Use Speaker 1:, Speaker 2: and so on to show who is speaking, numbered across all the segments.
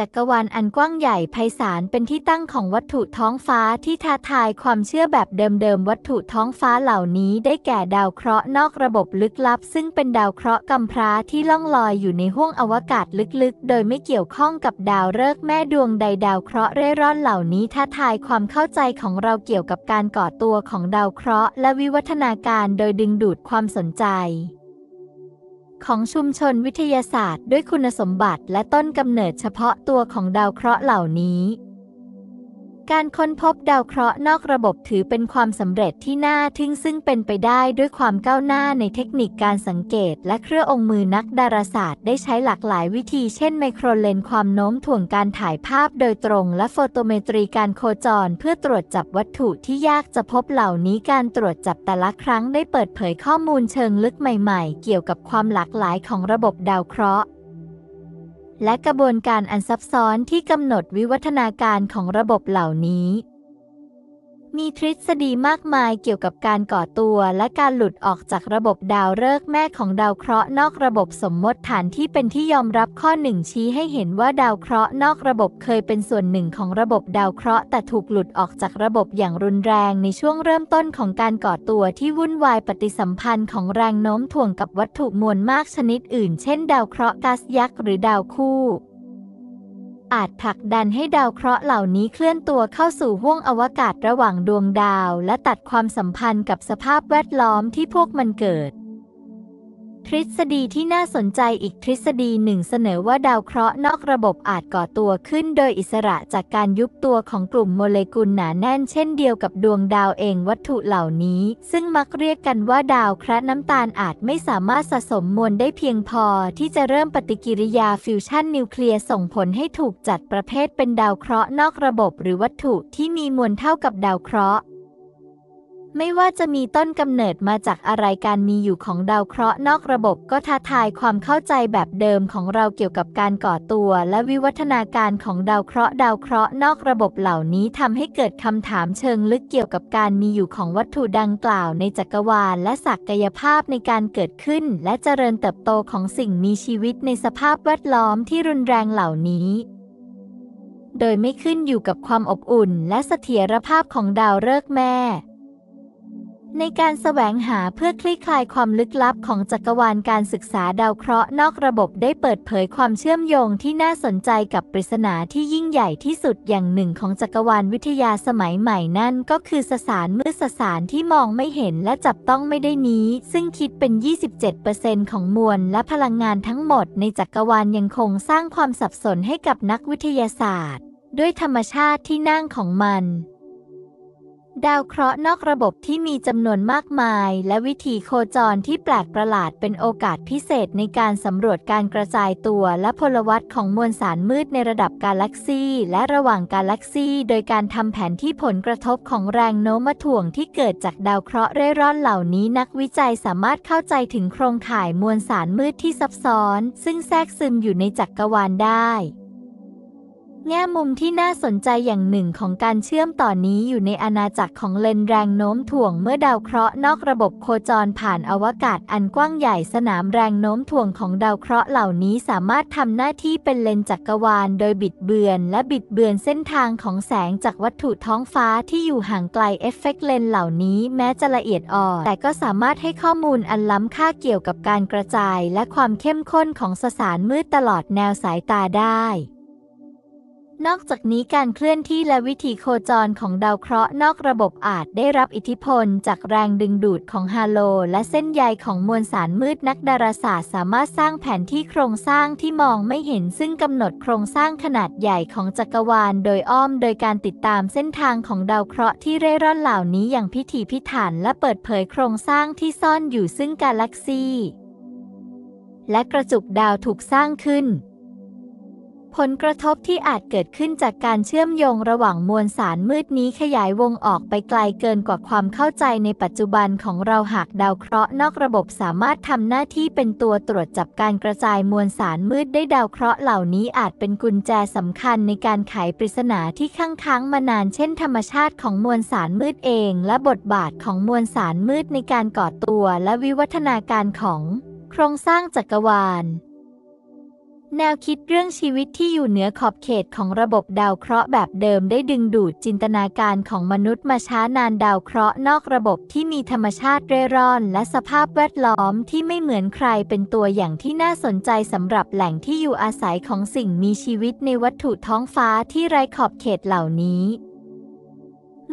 Speaker 1: จักรวาลอันกว้างใหญ่ไพศาลเป็นที่ตั้งของวัตถุท้องฟ้าที่ท้าทายความเชื่อแบบเดิมๆวัตถุท้องฟ้าเหล่านี้ได้แก่ดาวเคราะห์นอกระบบลึกลับซึ่งเป็นดาวเคราะห์กำพร้าที่ล่องลอยอยู่ในห้วงอวกาศลึกๆโดยไม่เกี่ยวข้องกับดาวฤกษ์แม่ดวงใดดาวเคราะห์เร่ร่อนเหล่านี้ท้าทายความเข้าใจของเราเกี่ยวกับการก่อตัวของดาวเคราะห์และวิวัฒนาการโดยดึงดูดความสนใจของชุมชนวิทยาศาสตร์ด้วยคุณสมบัติ และต้นกำเนิดเฉพาะตัวของดาวเคราะห์เหล่านี้การค้นพบดาวเคราะห์นอกระบบถือเป็นความสำเร็จที่น่าทึ่งซึ่งเป็นไปได้ด้วยความก้าวหน้าในเทคนิคการสังเกตและเครื่ององค์มือนักดาราศาสตร์ได้ใช้หลากหลายวิธีเช่นไมโครเลนความโน้มถ่วงการถ่ายภาพโดยตรงและโฟโตเมตรีการโคจรเพื่อตรวจจับวัตถุที่ยากจะพบเหล่านี้การตรวจจับแต่ละครั้งได้เปิดเผยข้อมูลเชิงลึกใหม่ๆเกี่ยวกับความหลากหลายของระบบดาวเคราะห์และกระบวนการอันซับซ้อนที่กำหนดวิวัฒนาการของระบบเหล่านี้มีทฤษฎีมากมายเกี่ยวกับการก่อตัวและการหลุดออกจากระบบดาวฤกษ์แม่ของดาวเคราะห์นอกระบบสมมติฐานที่เป็นที่ยอมรับข้อหนึ่งชี้ให้เห็นว่าดาวเคราะห์นอกระบบเคยเป็นส่วนหนึ่งของระบบดาวเคราะห์แต่ถูกหลุดออกจากระบบอย่างรุนแรงในช่วงเริ่มต้นของการก่อตัวที่วุ่นวายปฏิสัมพันธ์ของแรงโน้มถ่วงกับวัตถุมวลมากชนิดอื่นเช่นดาวเคราะห์ก๊าซยักษ์หรือดาวคู่อาจผลักดันให้ดาวเคราะห์เหล่านี้เคลื่อนตัวเข้าสู่ห้วงอวกาศระหว่างดวงดาว และตัดความสัมพันธ์กับสภาพแวดล้อมที่พวกมันเกิดทฤษฎีที่น่าสนใจอีกทฤษฎีหนึ่งเสนอว่าดาวเคราะห์นอกระบบอาจก่อตัวขึ้น โดยอิสระจากการยุบตัวของกลุ่มโมเลกุลหนาแน่นเช่นเดียวกับดวงดาวเองวัตถุเหล่านี้ ซึ่งมักเรียกกันว่าดาวคระน้ำตาลอาจไม่สามารถสะสมมวลได้เพียงพอ ที่จะเริ่มปฏิกิริยาฟิวชั่นนิวเคลียร์ส่งผลให้ถูกจัดประเภทเป็นดาวเคราะห์นอกระบบหรือวัตถุที่มีมวลเท่ากับดาวเคราะห์ไม่ว่าจะมีต้นกำเนิดมาจากอะไรการมีอยู่ของดาวเคราะห์นอกระบบก็ท้าทายความเข้าใจแบบเดิมของเราเกี่ยวกับการก่อตัว และวิวัฒนาการของดาวเคราะห์ ดาวเคราะห์นอกระบบเหล่านี้ทำให้เกิดคำถามเชิงลึกเกี่ยวกับการมีอยู่ของวัตถุดังกล่าวในจักรวาล และศักยภาพในการเกิดขึ้น และเจริญเติบโตของสิ่งมีชีวิตในสภาพแวดล้อมที่รุนแรงเหล่านี้ โดยไม่ขึ้นอยู่กับความอบอุ่น และเสถียรภาพของดาวฤกษ์แม่ในการแสวงหาเพื่อคลี่คลายความลึกลับของจักรวาลการศึกษาดาวเคราะห์นอกระบบได้เปิดเผยความเชื่อมโยงที่น่าสนใจกับปริศนาที่ยิ่งใหญ่ที่สุดอย่างหนึ่งของจักรวาลวิทยาสมัยใหม่นั่นก็คือสสารมืดสสารที่มองไม่เห็นและจับต้องไม่ได้นี้ซึ่งคิดเป็น 27%ของมวลและพลังงานทั้งหมดในจักรวาลยังคงสร้างความสับสนให้กับนักวิทยาศาสตร์ด้วยธรรมชาติที่นั่งของมันดาวเคราะห์นอกระบบที่มีจำนวนมากมายและวิธีโคจรที่แปลกประหลาดเป็นโอกาสพิเศษในการสำรวจการกระจายตัวและพลวัตของมวลสารมืดในระดับกาแล็กซีและระหว่างกาแล็กซีโดยการทำแผนที่ผลกระทบของแรงโน้มถ่วงที่เกิดจากดาวเคราะห์เร่ร่อนเหล่านี้ นักวิจัยสามารถเข้าใจถึงโครงข่ายมวลสารมืดที่ซับซ้อนซึ่งแทรกซึมอยู่ในจักกรวาลได้แง่มุมที่น่าสนใจอย่างหนึ่งของการเชื่อมต่อนี้อยู่ในอาณาจักรของเลนแรงโน้มถ่วงเมื่อดาวเคราะห์นอกระบบโคจรผ่านอวกาศอันกว้างใหญ่สนามแรงโน้มถ่วงของดาวเคราะห์เหล่านี้สามารถทำหน้าที่เป็นเลนจักกรวาลโดยบิดเบือนและบิดเบือนเส้นทางของแสงจากวัตถุท้องฟ้าที่อยู่ห่างไกลเอฟเฟกเลนเหล่านี้แม้จะละเอียดอ่อนแต่ก็สามารถให้ข้อมูลอันล้ำค่าเกี่ยวกับการกระจายและความเข้มข้นของสสารมืดตลอดแนวสายตาได้นอกจากนี้การเคลื่อนที่และวิธีโคจรของดาวเคราะห์นอกระบบอาจได้รับอิทธิพล จากแรงดึงดูดของฮาโล และเส้นใยของมวลสารมืดนักดาราศาสตร์ สามารถสร้างแผนที่โครงสร้างที่มองไม่เห็นซึ่งกำหนดโครงสร้างขนาดใหญ่ของจักรวาลโดยอ้อมโดยการติดตามเส้นทางของดาวเคราะห์ที่เร่ร่อนเหล่านี้อย่างพิถีพิถันและเปิดเผยโครงสร้างที่ซ่อนอยู่ซึ่งกาแล็กซีและกระจุกดาวถูกสร้างขึ้นผลกระทบที่อาจเกิดขึ้นจากการเชื่อมโยงระหว่างมวลสารมืดนี้ขยายวงออกไปไกลเกินกว่าความเข้าใจในปัจจุบันของเราหากดาวเคราะห์นอกระบบสามารถทำหน้าที่เป็นตัวตรวจจับการกระจายมวลสารมืดได้ดาวเคราะห์เหล่านี้อาจเป็นกุญแจสำคัญในการไขปริศนาที่ค้างค้างมานานเช่นธรรมชาติของมวลสารมืดเองและบทบาทของมวลสารมืดในการก่อตัวและวิวัฒนาการของโครงสร้างจักรวาลแนวคิดเรื่องชีวิตที่อยู่เหนือขอบเขตของระบบดาวเคราะห์แบบเดิมได้ดึงดูดจินตนาการของมนุษย์มาช้านานดาวเคราะห์นอกระบบที่มีธรรมชาติเร่ร่อนและสภาพแวดล้อมที่ไม่เหมือนใครเป็นตัวอย่างที่น่าสนใจสำหรับแหล่งที่อยู่อาศัยของสิ่งมีชีวิตในวัตถุท้องฟ้าที่ไร้ขอบเขตเหล่านี้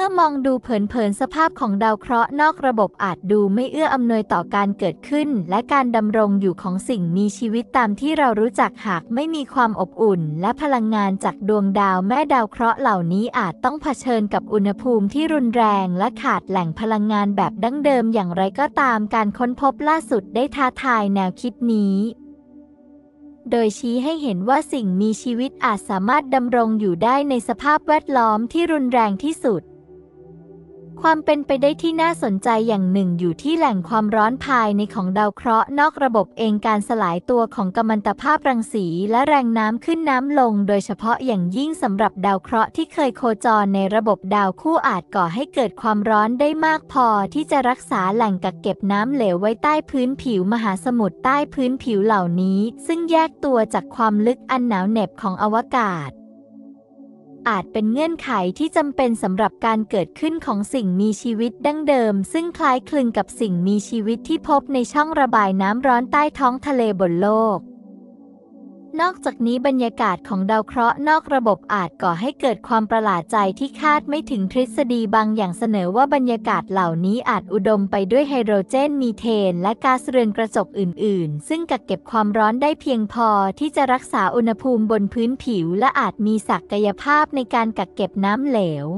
Speaker 1: มื่อมองดูเผิน ๆ สภาพของดาวเคราะห์นอกระบบอาจดูไม่เอื้ออำนวยต่อการเกิดขึ้น และการดำรงอยู่ของสิ่งมีชีวิตตามที่เรารู้จักหากไม่มีความอบอุ่น และพลังงานจากดวงดาวแม่ดาวเคราะห์เหล่านี้อาจต้องเผชิญกับอุณหภูมิที่รุนแรงและขาดแหล่งพลังงานแบบดั้งเดิมอย่างไรก็ตามการค้นพบล่าสุดได้ท้าทายแนวคิดนี้ โดยชี้ให้เห็นว่าสิ่งมีชีวิตอาจสามารถดำรงอยู่ได้ในสภาพแวดล้อมที่รุนแรงที่สุดความเป็นไปได้ที่น่าสนใจอย่างหนึ่งอยู่ที่แหล่งความร้อนภายในของดาวเคราะห์นอกระบบเองการสลายตัวของกัมมันตภาพรังสีและแรงน้ำขึ้นน้ำลงโดยเฉพาะอย่างยิ่งสำหรับดาวเคราะห์ที่เคยโคจรในระบบดาวคู่อาจก่อให้เกิดความร้อนได้มากพอที่จะรักษาแหล่งกักเก็บน้ำเหลวไว้ใต้พื้นผิวมหาสมุทรใต้พื้นผิวเหล่านี้ ซึ่งแยกตัวจากความลึกอันหนาวเหน็บของอวกาศอาจเป็นเงื่อนไขที่จำเป็นสำหรับการเกิดขึ้นของสิ่งมีชีวิตดั้งเดิมซึ่งคล้ายคลึงกับสิ่งมีชีวิตที่พบในช่องระบายน้ำร้อนใต้ท้องทะเลบนโลกนอกจากนี้บรรยากาศของดาวเคราะห์นอกระบบอาจก่อให้เกิดความประหลาดใจที่คาดไม่ถึงทฤษฎีบางอย่างเสนอว่าบรรยากาศเหล่านี้อาจอุดมไปด้วยไฮโดรเจนมีเทนและก๊าซเรือนกระจกอื่นๆ ซึ่งกักเก็บความร้อนได้เพียงพอที่จะรักษาอุณหภูมิบนพื้นผิวและอาจมีศักยภาพในการกักเก็บน้ำเหลว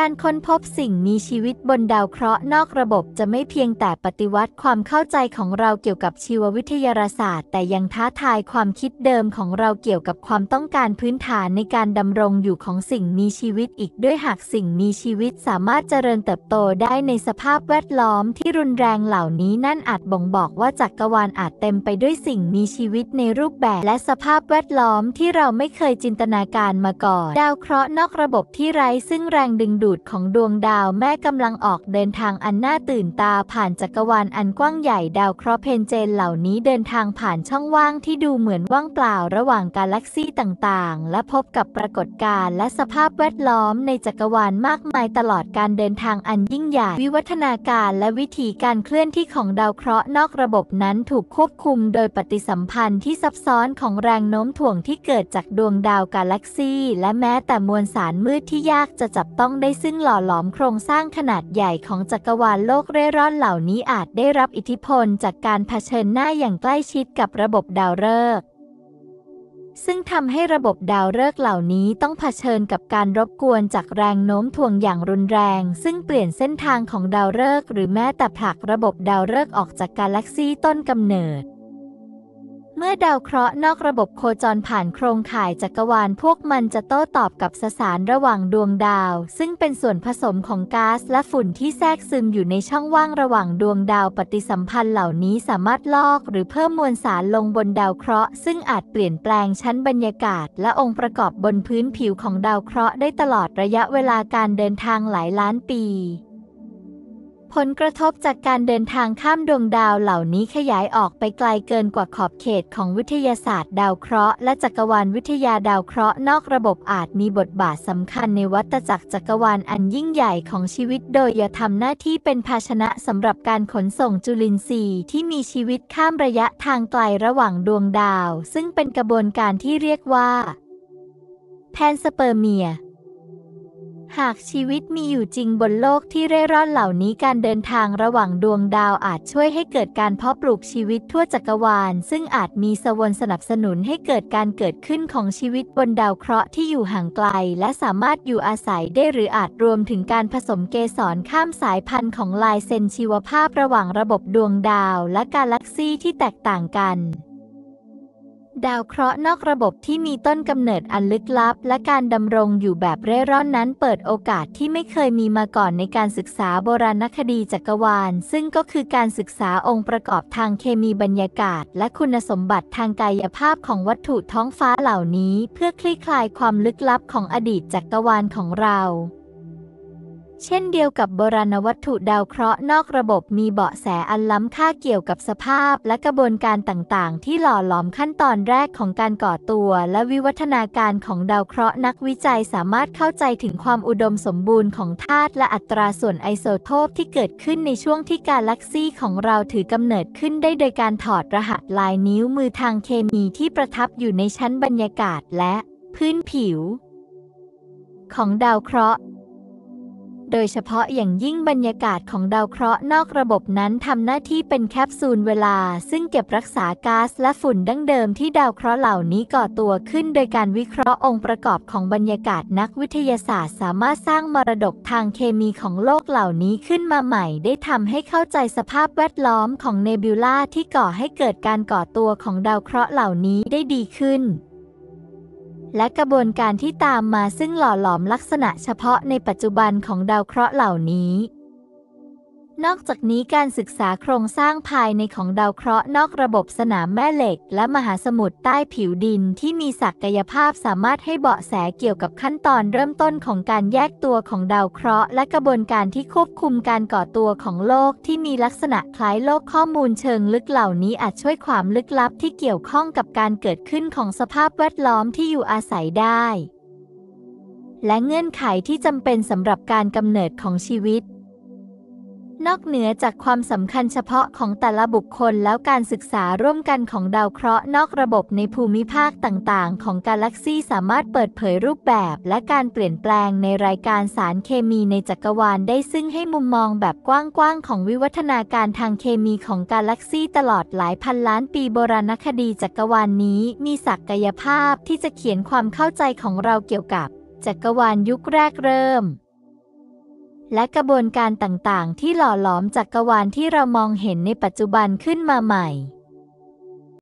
Speaker 1: การค้นพบสิ่งมีชีวิตบนดาวเคราะห์นอกระบบจะไม่เพียงแต่ปฏิวัติความเข้าใจของเราเกี่ยวกับชีววิทยาศาสตร์ แต่ยังท้าทายความคิดเดิมของเราเกี่ยวกับความต้องการพื้นฐานในการดำรงอยู่ของสิ่งมีชีวิตอีกด้วยหากสิ่งมีชีวิตสามารถเจริญเติบโตได้ในสภาพแวดล้อมที่รุนแรงเหล่านี้นั่นอาจบ่งบอกว่าจักกรวาลอาจเต็มไปด้วยสิ่งมีชีวิตในรูปแบบและสภาพแวดล้อมที่เราไม่เคยจินตนาการมาก่อน ดาวเคราะห์นอกระบบที่ไร้ซึ่งแรงดึงดูดูดของดวงดาวแม่กำลังออกเดินทางอันน่าตื่นตาผ่านจักรวาลอันกว้างใหญ่ดาวเคราะห์เพนเจนเหล่านี้เดินทางผ่านช่องว่างที่ดูเหมือนว่างเปล่าระหว่างกาแล็กซี่ต่างๆ และพบกับปรากฏการณ์และสภาพแวดล้อมในจักรวาลมากมายตลอดการเดินทางอันยิ่งใหญ่วิวัฒนาการและวิธีการเคลื่อนที่ของดาวเคราะห์นอกระบบนั้นถูกควบคุมโดยปฏิสัมพันธ์ที่ซับซ้อนของแรงโน้มถ่วงที่เกิดจากดวงดาวกาแล็กซี่และแม้แต่มวลสารมืดที่ยากจะจับต้องได้ได้ซึ่งหล่อหลอมโครงสร้างขนาดใหญ่ของจักรวาลโลกเร่ร่อนเหล่านี้อาจได้รับอิทธิพลจากการเผชิญหน้าอย่างใกล้ชิดกับระบบดาวฤกษ์ ซึ่งทำให้ระบบดาวฤกษ์เหล่านี้ต้องเผชิญกับการรบกวนจากแรงโน้มถ่วงอย่างรุนแรง ซึ่งเปลี่ยนเส้นทางของดาวฤกษ์หรือแม้แต่ผลักระบบดาวฤกษ์ออกจากกาแล็กซีต้นกำเนิดเมื่อดาวเคราะห์นอกระบบโคจรผ่านโครงข่ายจักรวาลพวกมันจะโต้ตอบกับสสารระหว่างดวงดาว ซึ่งเป็นส่วนผสมของก๊าซและฝุ่นที่แทรกซึมอยู่ในช่องว่างระหว่างดวงดาวปฏิสัมพันธ์เหล่านี้สามารถลอกหรือเพิ่มมวลสารลงบนดาวเคราะห์ ซึ่งอาจเปลี่ยนแปลงชั้นบรรยากาศและองค์ประกอบบนพื้นผิวของดาวเคราะห์ได้ตลอดระยะเวลาการเดินทางหลายล้านปีผลกระทบจากการเดินทางข้ามดวงดาวเหล่านี้ขยายออกไปไกลเกินกว่าขอบเขตของวิทยาศาสตร์ ดาวเคราะห์ และจักรวาลวิทยาดาวเคราะห์นอกระบบอาจมีบทบาทสำคัญในวัตจักร จักรวาลอันยิ่งใหญ่ของชีวิต โดยอย่าทำหน้าที่เป็นภาชนะสำหรับการขนส่งจุลินทรีย์ ที่มีชีวิตข้ามระยะทางไกลระหว่างดวงดาว ซึ่งเป็นกระบวนการที่เรียกว่าแพนสเปอร์เมียหากชีวิตมีอยู่จริงบนโลกที่เร่ร่อนเหล่านี้การเดินทางระหว่างดวงดาวอาจช่วยให้เกิดการเพาะปลูกชีวิตทั่วจักรวาล ซึ่งอาจมีสวรสนับสนุนให้เกิดการเกิดขึ้นของชีวิตบนดาวเคราะห์ที่อยู่ห่างไกล และสามารถอยู่อาศัยได้หรืออาจรวมถึงการผสมเกสรข้ามสายพันธุ์ของลายเซนชีวภาพระหว่างระบบดวงดาว และกาแล็กซีที่แตกต่างกันดาวเคราะห์นอกระบบที่มีต้นกำเนิดอันลึกลับและการดำรงอยู่แบบเร่ร่อนนั้นเปิดโอกาสที่ไม่เคยมีมาก่อนในการศึกษาโบราณคดีจักรวาล ซึ่งก็คือการศึกษาองค์ประกอบทางเคมีบรรยากาศและคุณสมบัติทางกายภาพของวัตถุท้องฟ้าเหล่านี้เพื่อคลี่คลายความลึกลับของอดีตจักรวาลของเราเช่นเดียวกับโบราณวัตถุดาวเคราะห์ นอกระบบมีเบาะแสอันล้ำค่าเกี่ยวกับสภาพและกระบวนการต่าง ๆ ที่หล่อหลอมขั้นตอนแรกของการก่อตัว และวิวัฒนาการของดาวเคราะห์นักวิจัยสามารถเข้าใจถึงความอุดมสมบูรณ์ของธาตุและอัตราส่วนไอโซโทปที่เกิดขึ้นในช่วงที่กาแล็กซีของเราถือกำเนิดขึ้นได้โดยการถอดรหัสลายนิ้วมือทางเคมีที่ประทับอยู่ในชั้นบรรยากาศและ พื้นผิว ของดาวเคราะห์โดยเฉพาะอย่างยิ่งบรรยากาศของดาวเคราะห์นอกระบบนั้นทำหน้าที่เป็นแคปซูลเวลา ซึ่งเก็บรักษาก๊าซและฝุ่นดั้งเดิมที่ดาวเคราะห์เหล่านี้ก่อตัวขึ้น โดยการวิเคราะห์องค์ประกอบของบรรยากาศนักวิทยาศาสตร์ สามารถสร้างมรดกทางเคมีของโลกเหล่านี้ขึ้นมาใหม่ ได้ทำให้เข้าใจสภาพแวดล้อมของเนบิวลาที่ก่อให้เกิดการก่อตัวของดาวเคราะห์เหล่านี้ได้ดีขึ้นและกระบวนการที่ตามมาซึ่งหล่อหลอมลักษณะเฉพาะในปัจจุบันของดาวเคราะห์เหล่านี้นอกจากนี้การศึกษาโครงสร้างภายในของดาวเคราะห์ นอกระบบสนามแม่เหล็ก และมหาสมุทรใต้ผิวดิน ที่มีศักยภาพสามารถให้เบาะแสเกี่ยวกับขั้นตอนเริ่มต้นของการแยกตัวของดาวเคราะห์ และกระบวนการที่ควบคุมการก่อตัวของโลกที่มีลักษณะคล้ายโลกข้อมูลเชิงลึกเหล่านี้อาจช่วยความลึกลับ ที่เกี่ยวข้องกับการเกิดขึ้นของสภาพแวดล้อมที่อยู่อาศัยได้ และเงื่อนไขที่จำเป็นสำหรับการกำเนิดของชีวิตนอกเหนือจากความสำคัญเฉพาะของแต่ละบุคคลแล้วการศึกษาร่วมกันของดาวเคราะห์นอกระบบในภูมิภาคต่างๆของกาแล็กซีสามารถเปิดเผยรูปแบบและการเปลี่ยนแปลงในรายการสารเคมีในจักรวาลได้ซึ่งให้มุมมองแบบกว้างๆ ของวิวัฒนาการทางเคมีของกาแล็กซีตลอดหลายพันล้านปีโบราณคดีจักรวาลนนี้ มีศักยภาพที่จะเขียนความเข้าใจของเราเกี่ยวกับจักรวาลยุคแรกเริ่มและกระบวนการต่างๆ ที่หล่อหลอมจักกรวาลที่เรามองเห็นในปัจจุบันขึ้นมาใหม่